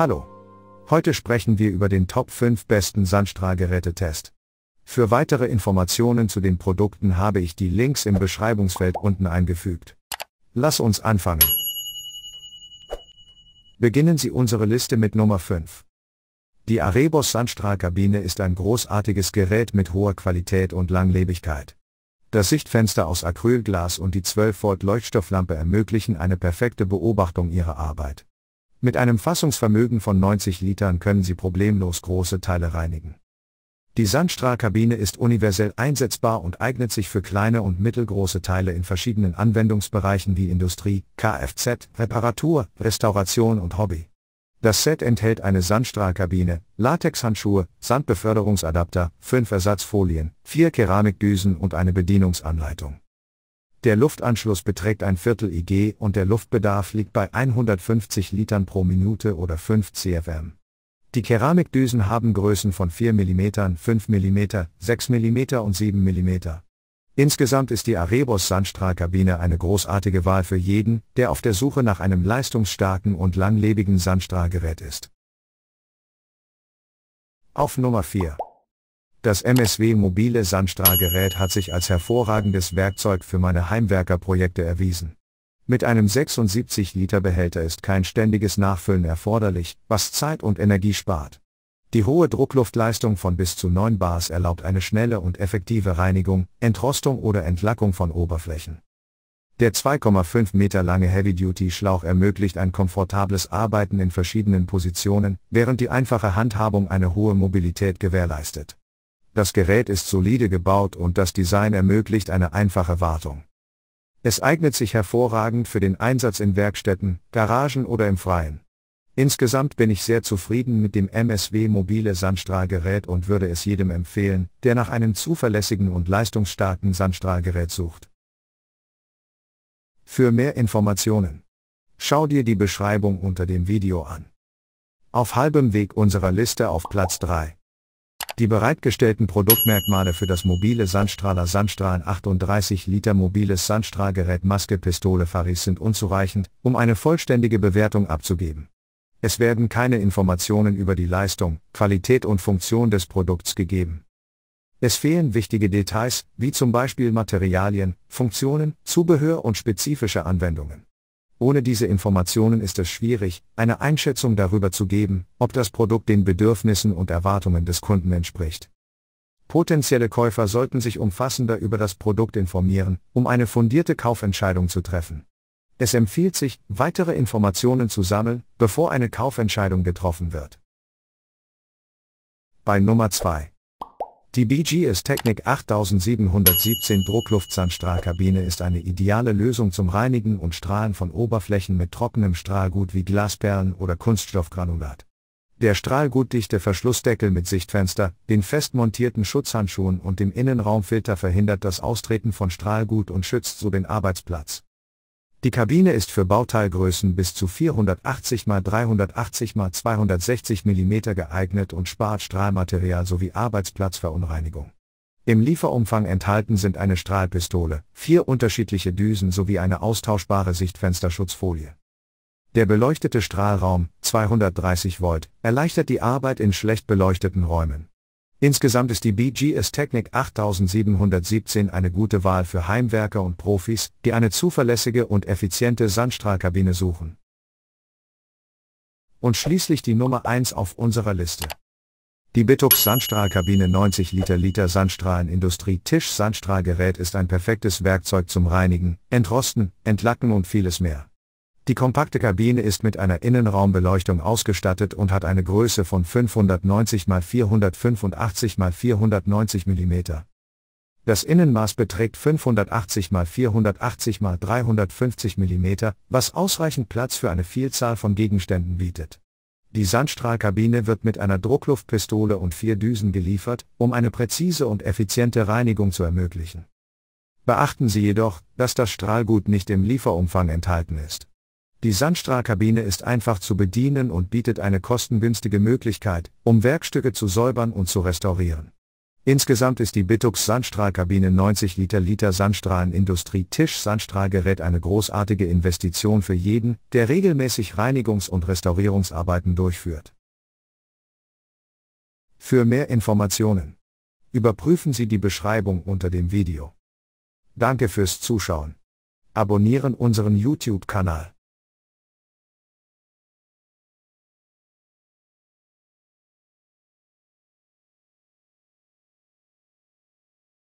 Hallo. Heute sprechen wir über den Top 5 besten Sandstrahlgerätetest. Für weitere Informationen zu den Produkten habe ich die Links im Beschreibungsfeld unten eingefügt. Lass uns anfangen. Beginnen Sie unsere Liste mit Nummer 5. Die Arebos Sandstrahlkabine ist ein großartiges Gerät mit hoher Qualität und Langlebigkeit. Das Sichtfenster aus Acrylglas und die 12 Volt Leuchtstofflampe ermöglichen eine perfekte Beobachtung ihrer Arbeit. Mit einem Fassungsvermögen von 90 Litern können Sie problemlos große Teile reinigen. Die Sandstrahlkabine ist universell einsetzbar und eignet sich für kleine und mittelgroße Teile in verschiedenen Anwendungsbereichen wie Industrie, Kfz, Reparatur, Restauration und Hobby. Das Set enthält eine Sandstrahlkabine, Latexhandschuhe, Sandbeförderungsadapter, fünf Ersatzfolien, vier Keramikdüsen und eine Bedienungsanleitung. Der Luftanschluss beträgt ein Viertel IG e und der Luftbedarf liegt bei 150 Litern pro Minute oder 5 CFM. Die Keramikdüsen haben Größen von 4 mm, 5 mm, 6 mm und 7 mm. Insgesamt ist die Arebos Sandstrahlkabine eine großartige Wahl für jeden, der auf der Suche nach einem leistungsstarken und langlebigen Sandstrahlgerät ist. Auf Nummer 4 das MSW mobile Sandstrahlgerät hat sich als hervorragendes Werkzeug für meine Heimwerkerprojekte erwiesen. Mit einem 76 Liter Behälter ist kein ständiges Nachfüllen erforderlich, was Zeit und Energie spart. Die hohe Druckluftleistung von bis zu 9 Bars erlaubt eine schnelle und effektive Reinigung, Entrostung oder Entlackung von Oberflächen. Der 2,5 Meter lange Heavy-Duty-Schlauch ermöglicht ein komfortables Arbeiten in verschiedenen Positionen, während die einfache Handhabung eine hohe Mobilität gewährleistet. Das Gerät ist solide gebaut und das Design ermöglicht eine einfache Wartung. Es eignet sich hervorragend für den Einsatz in Werkstätten, Garagen oder im Freien. Insgesamt bin ich sehr zufrieden mit dem MSW mobile Sandstrahlgerät und würde es jedem empfehlen, der nach einem zuverlässigen und leistungsstarken Sandstrahlgerät sucht. Für mehr Informationen. Schau dir die Beschreibung unter dem Video an. Auf halbem Weg unserer Liste auf Platz 3. Die bereitgestellten Produktmerkmale für das mobile Sandstrahler Sandstrahlen 38 Liter mobiles Sandstrahlgerät Maske Pistole Faris sind unzureichend, um eine vollständige Bewertung abzugeben. Es werden keine Informationen über die Leistung, Qualität und Funktion des Produkts gegeben. Es fehlen wichtige Details, wie zum Beispiel Materialien, Funktionen, Zubehör und spezifische Anwendungen. Ohne diese Informationen ist es schwierig, eine Einschätzung darüber zu geben, ob das Produkt den Bedürfnissen und Erwartungen des Kunden entspricht. Potenzielle Käufer sollten sich umfassender über das Produkt informieren, um eine fundierte Kaufentscheidung zu treffen. Es empfiehlt sich, weitere Informationen zu sammeln, bevor eine Kaufentscheidung getroffen wird. Bei Nummer 2. Die BGS Technic 8717 Druckluftsandstrahlkabine ist eine ideale Lösung zum Reinigen und Strahlen von Oberflächen mit trockenem Strahlgut wie Glasperlen oder Kunststoffgranulat. Der strahlgutdichte Verschlussdeckel mit Sichtfenster, den fest montierten Schutzhandschuhen und dem Innenraumfilter verhindert das Austreten von Strahlgut und schützt so den Arbeitsplatz. Die Kabine ist für Bauteilgrößen bis zu 480 x 380 x 260 mm geeignet und spart Strahlmaterial sowie Arbeitsplatzverunreinigung. Im Lieferumfang enthalten sind eine Strahlpistole, vier unterschiedliche Düsen sowie eine austauschbare Sichtfensterschutzfolie. Der beleuchtete Strahlraum, 230 Volt, erleichtert die Arbeit in schlecht beleuchteten Räumen. Insgesamt ist die BGS Technik 8717 eine gute Wahl für Heimwerker und Profis, die eine zuverlässige und effiziente Sandstrahlkabine suchen. Und schließlich die Nummer 1 auf unserer Liste. Die Bitux Sandstrahlkabine 90 Liter Liter Sandstrahlenindustrie Tisch Sandstrahlgerät ist ein perfektes Werkzeug zum Reinigen, Entrosten, Entlacken und vieles mehr. Die kompakte Kabine ist mit einer Innenraumbeleuchtung ausgestattet und hat eine Größe von 590 x 485 x 490 mm. Das Innenmaß beträgt 580 x 480 x 350 mm, was ausreichend Platz für eine Vielzahl von Gegenständen bietet. Die Sandstrahlkabine wird mit einer Druckluftpistole und vier Düsen geliefert, um eine präzise und effiziente Reinigung zu ermöglichen. Beachten Sie jedoch, dass das Strahlgut nicht im Lieferumfang enthalten ist. Die Sandstrahlkabine ist einfach zu bedienen und bietet eine kostengünstige Möglichkeit, um Werkstücke zu säubern und zu restaurieren. Insgesamt ist die Bitux Sandstrahlkabine 90 Liter Liter Sandstrahlenindustrie Tisch Sandstrahlgerät eine großartige Investition für jeden, der regelmäßig Reinigungs- und Restaurierungsarbeiten durchführt. Für mehr Informationen. Überprüfen Sie die Beschreibung unter dem Video. Danke fürs Zuschauen. Abonnieren unseren YouTube-Kanal.